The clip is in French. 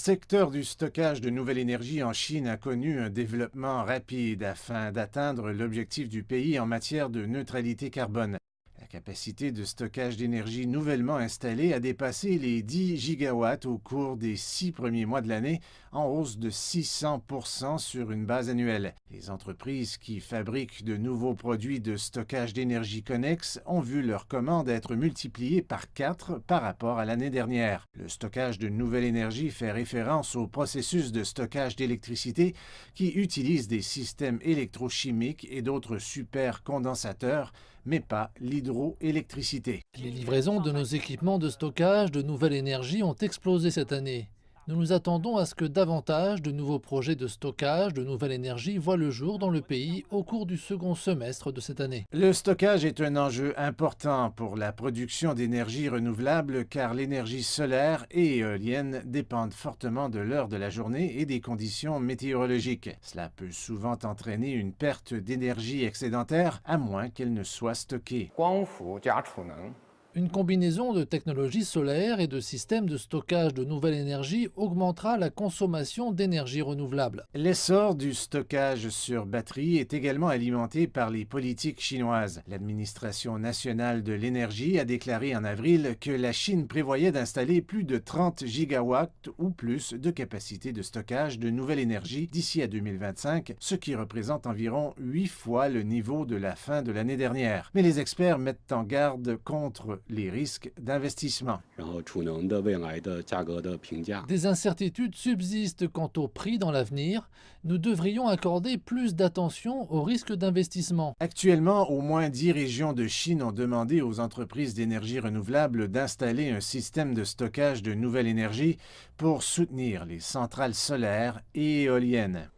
Le secteur du stockage de nouvelle énergie en Chine a connu un développement rapide afin d'atteindre l'objectif du pays en matière de neutralité carbone capacité de stockage d'énergie nouvellement installée a dépassé les 10 gigawatts au cours des six premiers mois de l'année, en hausse de 600 sur une base annuelle. Les entreprises qui fabriquent de nouveaux produits de stockage d'énergie connexe ont vu leurs commandes être multipliées par 4 par rapport à l'année dernière. Le stockage de nouvelle énergie fait référence au processus de stockage d'électricité qui utilise des systèmes électrochimiques et d'autres supercondensateurs, mais pas l'hydro électricité. Les livraisons de nos équipements de stockage de nouvelle énergie ont explosé cette année nous nous attendons à ce que davantage de nouveaux projets de stockage de nouvelle énergie voient le jour dans le pays au cours du second semestre de cette année. Le stockage est un enjeu important pour la production d'énergie renouvelable car l'énergie solaire et éolienne dépendent fortement de l'heure de la journée et des conditions météorologiques. Cela peut souvent entraîner une perte d'énergie excédentaire à moins qu'elle ne soit stockée. Une combinaison de technologies solaires et de systèmes de stockage de nouvelles énergie augmentera la consommation d'énergie renouvelable. L'essor du stockage sur batterie est également alimenté par les politiques chinoises. L'Administration nationale de l'énergie a déclaré en avril que la Chine prévoyait d'installer plus de 30 gigawatts ou plus de capacité de stockage de nouvelle énergie d'ici à 2025, ce qui représente environ huit fois le niveau de la fin de l'année dernière. Mais les experts mettent en garde contre les risques d'investissement. Des incertitudes subsistent quant au prix dans l'avenir. Nous devrions accorder plus d'attention aux risques d'investissement. Actuellement, au moins 10 régions de Chine ont demandé aux entreprises d'énergie renouvelable d'installer un système de stockage de nouvelle énergie pour soutenir les centrales solaires et éoliennes.